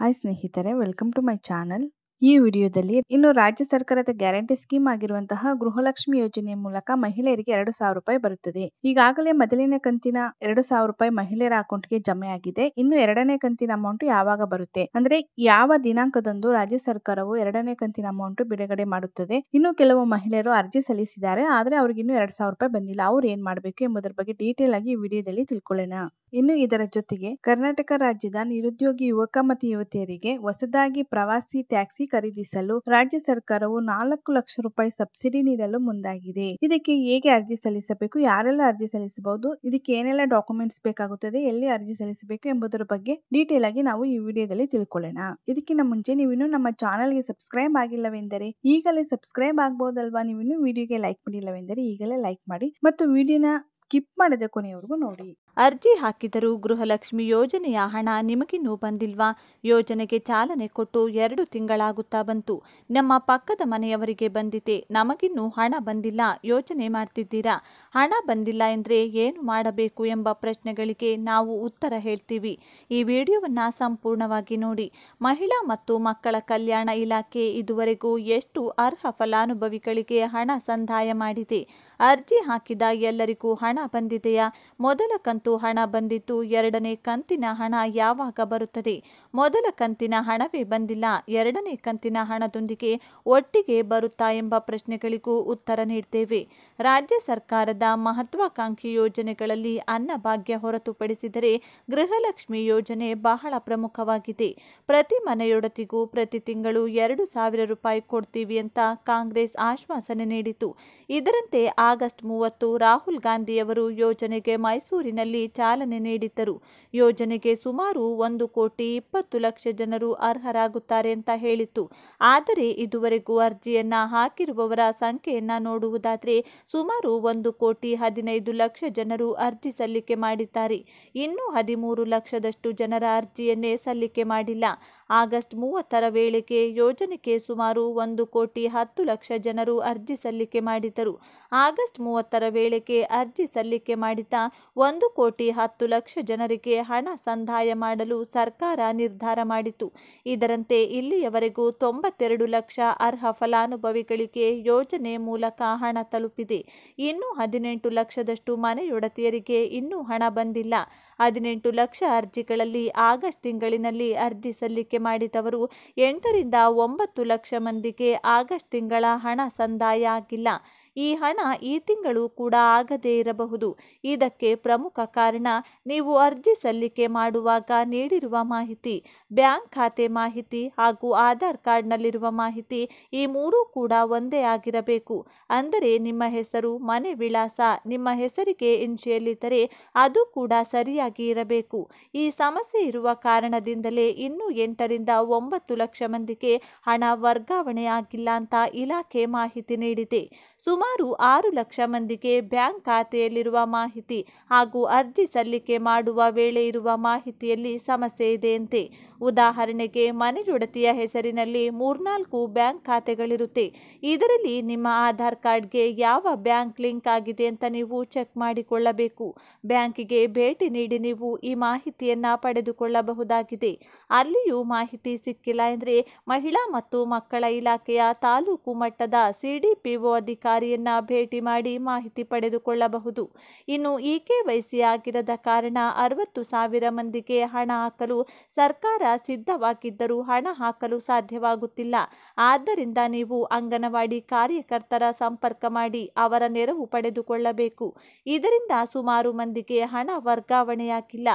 hi ಸ್ನೇಹಿತರೆ welcome to my channel ಈ ವಿಡಿಯೋದಲ್ಲಿ ಇನ್ನು ರಾಜ್ಯ ಸರ್ಕಾರದ ಗ್ಯಾರಂಟಿ ಸ್ಕೀಮ್ ಆಗಿರುವಂತಹ ಗೃಹಲಕ್ಷ್ಮಿ ಯೋಜನೆಯ ಮೂಲಕ ಮಹಿಳೆಯರಿಗೆ ಎರಡು ಸಾವಿರ ರೂಪಾಯಿ ಬರುತ್ತದೆ ಈಗಾಗಲೇ ಮೊದಲನೇ ಕಂತಿನ ಎರಡು ಸಾವಿರ ರೂಪಾಯಿ ಮಹಿಳೆಯರ ಅಕೌಂಟ್ಗೆ ಜಮೆ ಆಗಿದೆ ಇನ್ನು ಎರಡನೇ ಕಂತಿನ ಅಮೌಂಟ್ ಯಾವಾಗ ಬರುತ್ತೆ ಅಂದ್ರೆ ಯಾವ ದಿನಾಂಕದಂದು ರಾಜ್ಯ ಸರ್ಕಾರವು ಎರಡನೇ ಕಂತಿನ ಅಮೌಂಟ್ ಬಿಡುಗಡೆ ಮಾಡುತ್ತದೆ ಇನ್ನು ಕೆಲವು ಮಹಿಳೆಯರು ಅರ್ಜಿ ಸಲ್ಲಿಸಿದ್ದಾರೆ ಆದ್ರೆ ಇನ್ನು ಎರಡ್ ಸಾವಿರ ರೂಪಾಯಿ ಬಂದಿಲ್ಲ ಅವ್ರು ಏನ್ ಮಾಡಬೇಕು ಎಂಬುದರ ಬಗ್ಗೆ ಡೀಟೇಲ್ ಆಗಿ ಈ ವಿಡಿಯೋದಲ್ಲಿ ತಿಳ್ಕೊಳ್ಳೋಣ ಇನ್ನು ಇದರ ಜೊತೆಗೆ ಕರ್ನಾಟಕ ರಾಜ್ಯದ ನಿರುದ್ಯೋಗಿ ಯುವಕ ಮತ್ತು ಯುವತಿಯರಿಗೆ ಹೊಸದಾಗಿ ಪ್ರವಾಸಿ ಟ್ಯಾಕ್ಸಿ ಖರೀದಿಸಲು ರಾಜ್ಯ ಸರ್ಕಾರವು ನಾಲ್ಕು ಲಕ್ಷ ರೂಪಾಯಿ ಸಬ್ಸಿಡಿ ನೀಡಲು ಮುಂದಾಗಿದೆ ಇದಕ್ಕೆ ಹೇಗೆ ಅರ್ಜಿ ಸಲ್ಲಿಸಬೇಕು ಯಾರೆಲ್ಲ ಅರ್ಜಿ ಸಲ್ಲಿಸಬಹುದು ಇದಕ್ಕೆ ಏನೆಲ್ಲ ಡಾಕ್ಯುಮೆಂಟ್ಸ್ ಬೇಕಾಗುತ್ತದೆ ಎಲ್ಲಿ ಅರ್ಜಿ ಸಲ್ಲಿಸಬೇಕು ಎಂಬುದರ ಬಗ್ಗೆ ಡೀಟೇಲ್ ಆಗಿ ನಾವು ಈ ವಿಡಿಯೋದಲ್ಲಿ ತಿಳ್ಕೊಳ್ಳೋಣ ಇದಕ್ಕಿಂತ ಮುಂಚೆ ನೀವಿನ್ನು ನಮ್ಮ ಚಾನೆಲ್ ಗೆ ಸಬ್ಸ್ಕ್ರೈಬ್ ಆಗಿಲ್ಲವೆಂದರೆ ಈಗಲೇ ಸಬ್ಸ್ಕ್ರೈಬ್ ಆಗಬಹುದಲ್ವಾ ನೀವಿನ್ನು ವಿಡಿಯೋಗೆ ಲೈಕ್ ಮಾಡಿಲ್ಲವೆಂದರೆ ಈಗಲೇ ಲೈಕ್ ಮಾಡಿ ಮತ್ತು ವಿಡಿಯೋನ ಸ್ಕಿಪ್ ಮಾಡದೆ ಕೊನೆಯವರೆಗೂ ನೋಡಿ ಅರ್ಜಿ ಹಾಕಿದರೂ ಗೃಹಲಕ್ಷ್ಮಿ ಯೋಜನೆಯ ಹಣ ನಿಮಗಿನ್ನೂ ಬಂದಿಲ್ವಾ ಯೋಜನೆಗೆ ಚಾಲನೆ ಕೊಟ್ಟು ಎರಡು ತಿಂಗಳಾಗುತ್ತಾ ಬಂತು ನಮ್ಮ ಪಕ್ಕದ ಮನೆಯವರಿಗೆ ಬಂದಿದೆ ನಮಗಿನ್ನೂ ಹಣ ಬಂದಿಲ್ಲ ಯೋಚನೆ ಮಾಡ್ತಿದ್ದೀರಾ ಹಣ ಬಂದಿಲ್ಲ ಎಂದರೆ ಏನು ಮಾಡಬೇಕು ಎಂಬ ಪ್ರಶ್ನೆಗಳಿಗೆ ನಾವು ಉತ್ತರ ಹೇಳ್ತೀವಿ ಈ ವಿಡಿಯೋವನ್ನು ಸಂಪೂರ್ಣವಾಗಿ ನೋಡಿ ಮಹಿಳಾ ಮತ್ತು ಮಕ್ಕಳ ಕಲ್ಯಾಣ ಇಲಾಖೆ ಇದುವರೆಗೂ ಎಷ್ಟು ಅರ್ಹ ಫಲಾನುಭವಿಗಳಿಗೆ ಹಣ ಸಂದಾಯ ಮಾಡಿದೆ ಅರ್ಜಿ ಹಾಕಿದ ಎಲ್ಲರಿಗೂ ಹಣ ಬಂದಿದೆಯಾ ಮೊದಲ ಕಂತು ಹಣ ಬಂದಿದ್ದು ಎರಡನೇ ಕಂತಿನ ಹಣ ಯಾವಾಗ ಬರುತ್ತದೆ ಮೊದಲ ಕಂತಿನ ಹಣವೇ ಬಂದಿಲ್ಲ ಎರಡನೇ ಕಂತಿನ ಹಣದೊಂದಿಗೆ ಒಟ್ಟಿಗೆ ಬರುತ್ತಾ ಎಂಬ ಪ್ರಶ್ನೆಗಳಿಗೂ ಉತ್ತರ ನೀಡುತ್ತೇವೆ ರಾಜ್ಯ ಸರ್ಕಾರದ ಮಹತ್ವಾಕಾಂಕ್ಷಿ ಯೋಜನೆಗಳಲ್ಲಿ ಅನ್ನಭಾಗ್ಯ ಹೊರತುಪಡಿಸಿದರೆ ಗೃಹಲಕ್ಷ್ಮಿ ಯೋಜನೆ ಬಹಳ ಪ್ರಮುಖವಾಗಿದೆ ಪ್ರತಿ ಮನೆಯೊಡತಿಗೂ ಪ್ರತಿ ತಿಂಗಳು ಎರಡು ಸಾವಿರ ರೂಪಾಯಿ ಕೊಡ್ತೀವಿ ಅಂತ ಕಾಂಗ್ರೆಸ್ ಆಶ್ವಾಸನೆ ನೀಡಿತು ಇದರಂತೆ ಆಗಸ್ಟ್ ಮೂವತ್ತು ರಾಹುಲ್ ಗಾಂಧಿಯವರು ಯೋಜನೆಗೆ ಮೈಸೂರಿನಲ್ಲಿ ಚಾಲನೆ ನೀಡಿದ್ದರು ಯೋಜನೆಗೆ ಸುಮಾರು ಒಂದು ಕೋಟಿ ಇಪ್ಪತ್ತು ಲಕ್ಷ ಜನರು ಅರ್ಹರಾಗುತ್ತಾರೆ ಅಂತ ಹೇಳಿತ್ತು ಆದರೆ ಇದುವರೆಗೂ ಅರ್ಜಿಯನ್ನ ಹಾಕಿರುವವರ ಸಂಖ್ಯೆಯನ್ನ ನೋಡುವುದಾದರೆ ಸುಮಾರು ಒಂದು ಕೋಟಿ ಹದಿನೈದು ಲಕ್ಷ ಜನರು ಅರ್ಜಿ ಸಲ್ಲಿಕೆ ಮಾಡಿದ್ದಾರೆ ಇನ್ನೂ ಹದಿಮೂರು ಲಕ್ಷದಷ್ಟು ಜನರ ಅರ್ಜಿಯನ್ನೇ ಸಲ್ಲಿಕೆ ಮಾಡಿಲ್ಲ ಆಗಸ್ಟ್ ಮೂವತ್ತರ ವೇಳೆಗೆ ಯೋಜನೆಗೆ ಸುಮಾರು ಒಂದು ಕೋಟಿ ಹತ್ತು ಲಕ್ಷ ಜನರು ಅರ್ಜಿ ಸಲ್ಲಿಕೆ ಮಾಡಿದ್ದರು ಆಗಸ್ಟ್ ಮೂವತ್ತರ ವೇಳೆಗೆ ಅರ್ಜಿ ಸಲ್ಲಿಕೆ ಮಾಡಿದ್ದ ಒಂದು ಕೋಟಿ ಹತ್ತು ಲಕ್ಷ ಜನರಿಗೆ ಹಣ ಸಂದಾಯ ಮಾಡಲು ಸರ್ಕಾರ ನಿರ್ಧಾರ ಮಾಡಿತು ಇದರಂತೆ ಇಲ್ಲಿಯವರೆಗೂ ತೊಂಬತ್ತೆರಡು ಲಕ್ಷ ಅರ್ಹ ಫಲಾನುಭವಿಗಳಿಗೆ ಯೋಜನೆ ಮೂಲಕ ಹಣ ತಲುಪಿದೆ ಇನ್ನೂ ಹದಿನೆಂಟು ಲಕ್ಷದಷ್ಟು ಮನೆಯೊಡತಿಯರಿಗೆ ಇನ್ನೂ ಹಣ ಬಂದಿಲ್ಲ ಹದಿನೆಂಟು ಲಕ್ಷ ಅರ್ಜಿಗಳಲ್ಲಿ ಆಗಸ್ಟ್ ತಿಂಗಳಿನಲ್ಲಿ ಅರ್ಜಿ ಸಲ್ಲಿಕೆ ಮಾಡಿದವರು ಎಂಟರಿಂದ ಒಂಬತ್ತು ಲಕ್ಷ ಮಂದಿಗೆ ಆಗಸ್ಟ್ ತಿಂಗಳ ಹಣ ಸಂದಾಯ ಆಗಿಲ್ಲ ಈ ಹಣ ಈ ತಿಂಗಳು ಕೂಡ ಆಗದೇ ಇರಬಹುದು ಇದಕ್ಕೆ ಪ್ರಮುಖ ಕಾರಣ ನೀವು ಅರ್ಜಿ ಸಲ್ಲಿಕೆ ಮಾಡುವಾಗ ನೀಡಿರುವ ಮಾಹಿತಿ ಬ್ಯಾಂಕ್ ಖಾತೆ ಮಾಹಿತಿ ಹಾಗೂ ಆಧಾರ್ ಕಾರ್ಡ್ನಲ್ಲಿರುವ ಮಾಹಿತಿ ಈ ಮೂರೂ ಕೂಡ ಒಂದೇ ಆಗಿರಬೇಕು ಅಂದರೆ ನಿಮ್ಮ ಹೆಸರು ಮನೆ ವಿಳಾಸ ನಿಮ್ಮ ಹೆಸರಿಗೆ ಇಂಚೆಯಲ್ಲಿದ್ದರೆ ಅದು ಕೂಡ ಸರಿಯಾಗಿ ಇರಬೇಕು ಈ ಸಮಸ್ಯೆ ಇರುವ ಕಾರಣದಿಂದಲೇ ಇನ್ನೂ ಎಂಟರಿಂದ ಒಂಬತ್ತು ಲಕ್ಷ ಮಂದಿಗೆ ಹಣ ವರ್ಗಾವಣೆ ಆಗಿಲ್ಲ ಅಂತ ಇಲಾಖೆ ಮಾಹಿತಿ ನೀಡಿದೆ ಸುಮಾರು ಆರು ಲಕ್ಷ ಮಂದಿಗೆ ಬ್ಯಾಂಕ್ ಖಾತೆಯಲ್ಲಿರುವ ಮಾಹಿತಿ ಹಾಗೂ ಅರ್ಜಿ ಸಲ್ಲಿಕೆ ಮಾಡುವ ವೇಳೆ ಇರುವ ಮಾಹಿತಿಯಲ್ಲಿ ಸಮಸ್ಯೆ ಇದೆಯಂತೆ ಉದಾಹರಣೆಗೆ ಮನೆಯೊಡತಿಯ ಹೆಸರಿನಲ್ಲಿ ಮೂರ್ನಾಲ್ಕು ಬ್ಯಾಂಕ್ ಖಾತೆಗಳಿರುತ್ತೆ ಇದರಲ್ಲಿ ನಿಮ್ಮ ಆಧಾರ್ ಕಾರ್ಡ್ಗೆ ಯಾವ ಬ್ಯಾಂಕ್ ಲಿಂಕ್ ಆಗಿದೆ ಅಂತ ನೀವು ಚೆಕ್ ಮಾಡಿಕೊಳ್ಳಬೇಕು ಬ್ಯಾಂಕಿಗೆ ಭೇಟಿ ನೀಡಿ ನೀವು ಈ ಮಾಹಿತಿಯನ್ನು ಪಡೆದುಕೊಳ್ಳಬಹುದಾಗಿದೆ ಅಲ್ಲಿಯೂ ಮಾಹಿತಿ ಸಿಕ್ಕಿಲ್ಲ ಎಂದರೆ ಮಹಿಳಾ ಮತ್ತು ಮಕ್ಕಳ ಇಲಾಖೆಯ ತಾಲೂಕು ಮಟ್ಟದ ಸಿಡಿಪಿಒ ಅಧಿಕಾರಿಯನ್ನ ಭೇಟಿ ಮಾಡಿ ಮಾಹಿತಿ ಪಡೆದುಕೊಳ್ಳಬಹುದು ಇನ್ನು ಇಕೆವೈಸಿ ಆಗಿರದ ಕಾರಣ ಅರವತ್ತು ಸಾವಿರ ಮಂದಿಗೆ ಹಣ ಹಾಕಲು ಸರ್ಕಾರ ಸಿದ್ಧವಾಗಿದ್ದರೂ ಹಣ ಹಾಕಲು ಸಾಧ್ಯವಾಗುತ್ತಿಲ್ಲ ಆದ್ದರಿಂದ ನೀವು ಅಂಗನವಾಡಿ ಕಾರ್ಯಕರ್ತರ ಸಂಪರ್ಕ ಮಾಡಿ ಅವರ ನೆರವು ಪಡೆದುಕೊಳ್ಳಬೇಕು ಇದರಿಂದ ಸುಮಾರು ಮಂದಿಗೆ ಹಣ ವರ್ಗಾವಣೆ ಕಡಿಮೆಯಾಗಿಲ್ಲ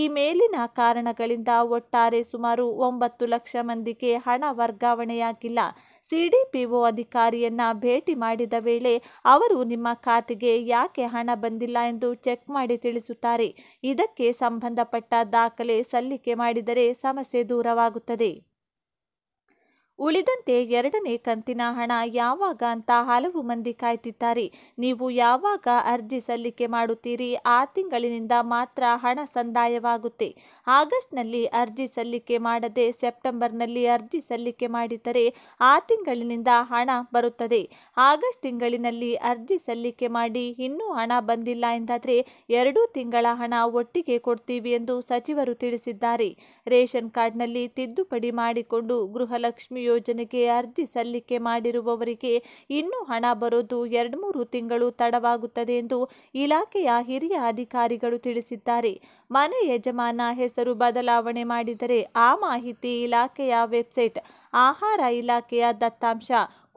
ಈ ಮೇಲಿನ ಕಾರಣಗಳಿಂದ ಒಟ್ಟಾರೆ ಸುಮಾರು ಒಂಬತ್ತು ಲಕ್ಷ ಮಂದಿಗೆ ಹಣ ವರ್ಗಾವಣೆಯಾಗಿಲ್ಲ ಸಿಡಿಪಿಒ ಅಧಿಕಾರಿಯನ್ನ ಭೇಟಿ ಮಾಡಿದ ವೇಳೆ ಅವರು ನಿಮ್ಮ ಖಾತೆಗೆ ಯಾಕೆ ಹಣ ಬಂದಿಲ್ಲ ಎಂದು ಚೆಕ್ ಮಾಡಿ ತಿಳಿಸುತ್ತಾರೆ ಇದಕ್ಕೆ ಸಂಬಂಧಪಟ್ಟ ದಾಖಲೆ ಸಲ್ಲಿಕೆ ಮಾಡಿದರೆ ಸಮಸ್ಯೆ ದೂರವಾಗುತ್ತದೆ ಉಳಿದಂತೆ ಎರಡನೇ ಕಂತಿನ ಹಣ ಯಾವಾಗ ಅಂತ ಹಲವು ಮಂದಿ ಕಾಯ್ತಿದ್ದಾರೆ ನೀವು ಯಾವಾಗ ಅರ್ಜಿ ಸಲ್ಲಿಕೆ ಮಾಡುತ್ತೀರಿ ಆ ತಿಂಗಳಿನಿಂದ ಮಾತ್ರ ಹಣ ಸಂದಾಯವಾಗುತ್ತೆ ಆಗಸ್ಟ್ನಲ್ಲಿ ಅರ್ಜಿ ಸಲ್ಲಿಕೆ ಮಾಡದೆ ಸೆಪ್ಟೆಂಬರ್ನಲ್ಲಿ ಅರ್ಜಿ ಸಲ್ಲಿಕೆ ಮಾಡಿದರೆ ಆ ತಿಂಗಳಿನಿಂದ ಹಣ ಬರುತ್ತದೆ ಆಗಸ್ಟ್ ತಿಂಗಳಿನಲ್ಲಿ ಅರ್ಜಿ ಸಲ್ಲಿಕೆ ಮಾಡಿ ಇನ್ನೂ ಹಣ ಬಂದಿಲ್ಲ ಎಂದಾದರೆ ಎರಡೂ ತಿಂಗಳ ಹಣ ಒಟ್ಟಿಗೆ ಕೊಡ್ತೀವಿ ಎಂದು ಸಚಿವರು ತಿಳಿಸಿದ್ದಾರೆ ರೇಷನ್ ಕಾರ್ಡ್ನಲ್ಲಿ ತಿದ್ದುಪಡಿ ಮಾಡಿಕೊಂಡು ಗೃಹಲಕ್ಷ್ಮಿ ಯೋಜನೆಗೆ ಅರ್ಜಿ ಸಲ್ಲಿಕೆ ಮಾಡಿರುವವರಿಗೆ ಇನ್ನೂ ಹಣ ಬರೋದು ಎರಡು ಮೂರು ತಿಂಗಳು ತಡವಾಗುತ್ತದೆ ಎಂದು ಇಲಾಖೆಯ ಹಿರಿಯ ಅಧಿಕಾರಿಗಳು ತಿಳಿಸಿದ್ದಾರೆ ಮನೆ ಯಜಮಾನ ಹೆಸರು ಬದಲಾವಣೆ ಮಾಡಿದರೆ ಆ ಮಾಹಿತಿ ಇಲಾಖೆಯ ವೆಬ್ಸೈಟ್ ಆಹಾರ ಇಲಾಖೆಯ ದತ್ತಾಂಶ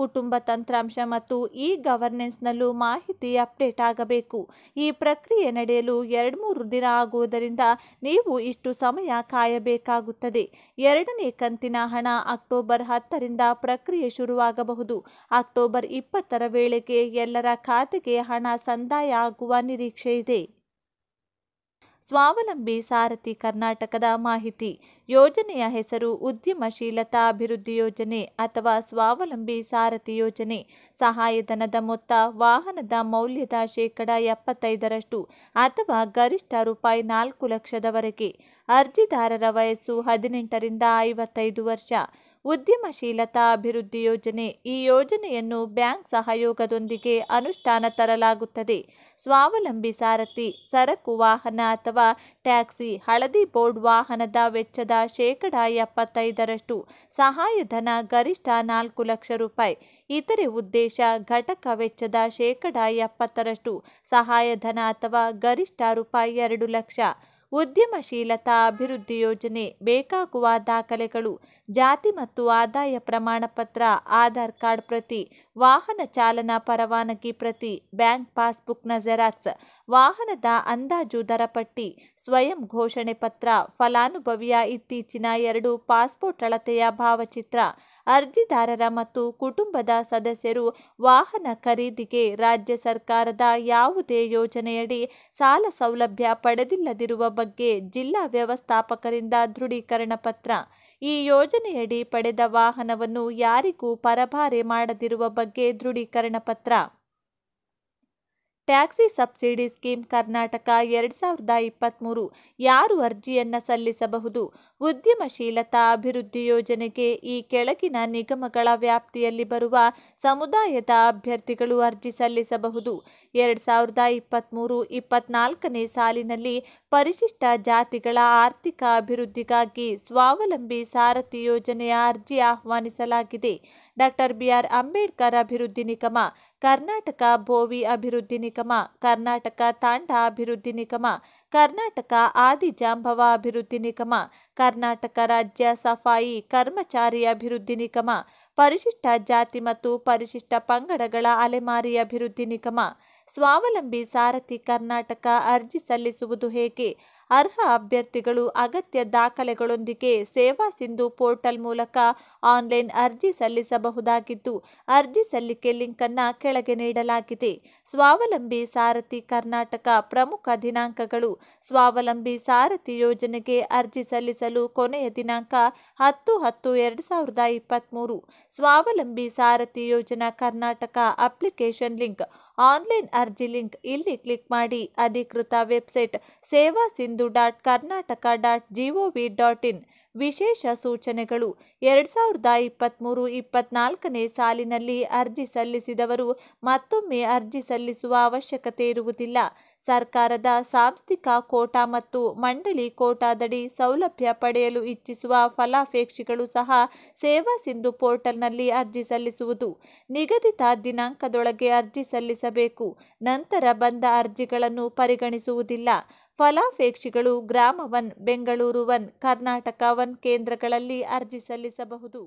ಕುಟುಂಬ ತಂತ್ರಾಂಶ ಮತ್ತು ಇ ಗವರ್ನೆನ್ಸ್ನಲ್ಲೂ ಮಾಹಿತಿ ಅಪ್ಡೇಟ್ ಆಗಬೇಕು ಈ ಪ್ರಕ್ರಿಯೆ ನಡೆಯಲು ಎರಡು ಮೂರು ದಿನ ಆಗುವುದರಿಂದ ನೀವು ಇಷ್ಟು ಸಮಯ ಕಾಯಬೇಕಾಗುತ್ತದೆ ಎರಡನೇ ಕಂತಿನ ಹಣ ಅಕ್ಟೋಬರ್ ಹತ್ತರಿಂದ ಪ್ರಕ್ರಿಯೆ ಶುರುವಾಗಬಹುದು ಅಕ್ಟೋಬರ್ ಇಪ್ಪತ್ತರ ವೇಳೆಗೆ ಎಲ್ಲರ ಖಾತೆಗೆ ಹಣ ಸಂದಾಯ ಆಗುವ ನಿರೀಕ್ಷೆ ಇದೆ ಸ್ವಾವಲಂಬಿ ಸಾರಥಿ ಕರ್ನಾಟಕದ ಮಾಹಿತಿ ಯೋಜನೆಯ ಹೆಸರು ಉದ್ಯಮಶೀಲತಾ ಅಭಿವೃದ್ಧಿ ಯೋಜನೆ ಅಥವಾ ಸ್ವಾವಲಂಬಿ ಸಾರಥಿ ಯೋಜನೆ ಸಹಾಯಧನದ ಮೊತ್ತ ವಾಹನದ ಮೌಲ್ಯದ ಶೇಕಡ ಎಪ್ಪತ್ತೈದರಷ್ಟು ಅಥವಾ ಗರಿಷ್ಠ ರೂಪಾಯಿ ನಾಲ್ಕು ಲಕ್ಷದವರೆಗೆ ಅರ್ಜಿದಾರರ ವಯಸ್ಸು ಹದಿನೆಂಟರಿಂದ ಐವತ್ತೈದು ವರ್ಷ ಉದ್ಯಮಶೀಲತಾ ಅಭಿವೃದ್ಧಿ ಯೋಜನೆ ಈ ಯೋಜನೆಯನ್ನು ಬ್ಯಾಂಕ್ ಸಹಯೋಗದೊಂದಿಗೆ ಅನುಷ್ಠಾನ ತರಲಾಗುತ್ತದೆ ಸ್ವಾವಲಂಬಿ ಸಾರಥಿ ಸರಕು ವಾಹನ ಅಥವಾ ಟ್ಯಾಕ್ಸಿ ಹಳದಿ ಬೋರ್ಡ್ ವಾಹನದ ವೆಚ್ಚದ ಶೇಕಡ ಎಪ್ಪತ್ತೈದರಷ್ಟು ಸಹಾಯಧನ ಗರಿಷ್ಠ ನಾಲ್ಕು ಲಕ್ಷ ರೂಪಾಯಿ ಇತರೆ ಉದ್ದೇಶ ಘಟಕ ವೆಚ್ಚದ ಶೇಕಡ ಎಪ್ಪತ್ತರಷ್ಟು ಸಹಾಯಧನ ಅಥವಾ ಗರಿಷ್ಠ ರೂಪಾಯಿ ಎರಡು ಲಕ್ಷ ಉದ್ಯಮಶೀಲತಾ ಅಭಿವೃದ್ಧಿ ಯೋಜನೆ ಬೇಕಾಗುವ ದಾಖಲೆಗಳು ಜಾತಿ ಮತ್ತು ಆದಾಯ ಪ್ರಮಾಣ ಪತ್ರ ಆಧಾರ್ ಕಾರ್ಡ್ ಪ್ರತಿ ವಾಹನ ಚಾಲನಾ ಪರವಾನಗಿ ಪ್ರತಿ ಬ್ಯಾಂಕ್ ಪಾಸ್ಬುಕ್ನ ಜೆರಾಕ್ಸ್ ವಾಹನದ ಅಂದಾಜು ದರ ಪಟ್ಟಿ ಸ್ವಯಂ ಘೋಷಣೆ ಪತ್ರ ಫಲಾನುಭವಿಯ ಇತ್ತೀಚಿನ ಎರಡು ಪಾಸ್ಪೋರ್ಟ್ ಅಳತೆಯ ಭಾವಚಿತ್ರ ಅರ್ಜಿದಾರರ ಮತ್ತು ಕುಟುಂಬದ ಸದಸ್ಯರು ವಾಹನ ಖರೀದಿಗೆ ರಾಜ್ಯ ಸರ್ಕಾರದ ಯಾವುದೇ ಯೋಜನೆಯಡಿ ಸಾಲ ಸೌಲಭ್ಯ ಪಡೆದಿಲ್ಲದಿರುವ ಬಗ್ಗೆ ಜಿಲ್ಲಾ ವ್ಯವಸ್ಥಾಪಕರಿಂದ ದೃಢೀಕರಣ ಪತ್ರ ಈ ಯೋಜನೆಯಡಿ ಪಡೆದ ವಾಹನವನ್ನು ಯಾರಿಗೂ ಪರಭಾರೆ ಮಾಡದಿರುವ ಬಗ್ಗೆ ದೃಢೀಕರಣ ಪತ್ರ ಟ್ಯಾಕ್ಸಿ ಸಬ್ಸಿಡಿ ಸ್ಕೀಮ್ ಕರ್ನಾಟಕ ಎರಡ್ ಸಾವಿರದ ಇಪ್ಪತ್ತ್ಮೂರು ಯಾರು ಅರ್ಜಿಯನ್ನು ಸಲ್ಲಿಸಬಹುದು ಉದ್ಯಮಶೀಲತಾ ಅಭಿವೃದ್ಧಿ ಯೋಜನೆಗೆ ಈ ಕೆಳಗಿನ ನಿಗಮಗಳ ವ್ಯಾಪ್ತಿಯಲ್ಲಿ ಬರುವ ಸಮುದಾಯದ ಅಭ್ಯರ್ಥಿಗಳು ಅರ್ಜಿ ಸಲ್ಲಿಸಬಹುದು ಎರಡು ಸಾವಿರದ ಇಪ್ಪತ್ತ್ಮೂರು ಇಪ್ಪತ್ನಾಲ್ಕನೇ ಸಾಲಿನಲ್ಲಿ ಪರಿಶಿಷ್ಟ ಜಾತಿಗಳ ಆರ್ಥಿಕ ಅಭಿವೃದ್ಧಿಗಾಗಿ ಸ್ವಾವಲಂಬಿ ಸಾರಥಿ ಯೋಜನೆಯ ಅರ್ಜಿ ಆಹ್ವಾನಿಸಲಾಗಿದೆ ಡಾಕ್ಟರ್ ಬಿಆರ್ ಅಂಬೇಡ್ಕರ್ ಅಭಿವೃದ್ಧಿ ನಿಗಮ ಕರ್ನಾಟಕ ಭೋವಿ ಅಭಿವೃದ್ಧಿ ನಿಗಮ ಕರ್ನಾಟಕ ತಾಂಡ ಅಭಿವೃದ್ಧಿ ನಿಗಮ ಕರ್ನಾಟಕ ಆದಿಜಾಂಬವ ಅಭಿವೃದ್ಧಿ ನಿಗಮ ಕರ್ನಾಟಕ ರಾಜ್ಯ ಸಫಾಯಿ ಕರ್ಮಚಾರಿ ಅಭಿವೃದ್ಧಿ ನಿಗಮ ಪರಿಶಿಷ್ಟ ಜಾತಿ ಮತ್ತು ಪರಿಶಿಷ್ಟ ಪಂಗಡಗಳ ಅಲೆಮಾರಿ ಅಭಿವೃದ್ಧಿ ನಿಗಮ ಸ್ವಾವಲಂಬಿ ಸಾರಥಿ ಕರ್ನಾಟಕ ಅರ್ಜಿ ಸಲ್ಲಿಸುವುದು ಹೇಗೆ ಅರ್ಹ ಅಭ್ಯರ್ಥಿಗಳು ಅಗತ್ಯ ದಾಖಲೆಗಳೊಂದಿಗೆ ಸೇವಾ ಸಿಂಧು ಪೋರ್ಟಲ್ ಮೂಲಕ ಆನ್ಲೈನ್ ಅರ್ಜಿ ಸಲ್ಲಿಸಬಹುದಾಗಿದ್ದು ಅರ್ಜಿ ಸಲ್ಲಿಕೆ ಲಿಂಕ್ ಅನ್ನು ಕೆಳಗೆ ನೀಡಲಾಗಿದೆ ಸ್ವಾವಲಂಬಿ ಸಾರಥಿ ಕರ್ನಾಟಕ ಪ್ರಮುಖ ದಿನಾಂಕಗಳು ಸ್ವಾವಲಂಬಿ ಸಾರಥಿ ಯೋಜನೆಗೆ ಅರ್ಜಿ ಸಲ್ಲಿಸಲು ಕೊನೆಯ ದಿನಾಂಕ ಹತ್ತು ಹತ್ತು ಎರಡು ಸಾವಿರದ ಇಪ್ಪತ್ತ್ಮೂರು Swavalambi Sarathi Yojana Karnataka application link online ಅರ್ಜಿ ಲಿಂಕ್ ಇಲ್ಲಿ ಕ್ಲಿಕ್ ಮಾಡಿ ಅಧಿಕೃತ ವೆಬ್ಸೈಟ್ ಸೇವಾ ಸಿಂಧು ಒಂದು dot Karnataka dot G O V dot in ವಿಶೇಷ ಸೂಚನೆಗಳು ಎರಡು ಸಾವಿರದ ಇಪ್ಪತ್ತ್ಮೂರು ಇಪ್ಪತ್ನಾಲ್ಕನೇ ಸಾಲಿನಲ್ಲಿ ಅರ್ಜಿ ಸಲ್ಲಿಸಿದವರು ಮತ್ತೊಮ್ಮೆ ಅರ್ಜಿ ಸಲ್ಲಿಸುವ ಅವಶ್ಯಕತೆ ಇರುವುದಿಲ್ಲ ಸರ್ಕಾರದ ಸಾಂಸ್ಥಿಕ ಕೋಟಾ ಮತ್ತು ಮಂಡಳಿ ಕೋಟಾದಡಿ ಸೌಲಭ್ಯ ಪಡೆಯಲು ಇಚ್ಛಿಸುವ ಫಲಾಪೇಕ್ಷಿಗಳು ಸಹ ಸೇವಾ ಸಿಂಧು ಪೋರ್ಟಲ್ನಲ್ಲಿ ಅರ್ಜಿ ಸಲ್ಲಿಸುವುದು ನಿಗದಿತ ದಿನಾಂಕದೊಳಗೆ ಅರ್ಜಿ ಸಲ್ಲಿಸಬೇಕು ನಂತರ ಬಂದ ಅರ್ಜಿಗಳನ್ನು ಪರಿಗಣಿಸುವುದಿಲ್ಲ ಫಲಾಪೇಕ್ಷಿಗಳು Grama one Bengaluru one Karnataka one ಕೇಂದ್ರಗಳಲ್ಲಿ ಅರ್ಜಿ ಸಲ್ಲಿಸಬಹುದು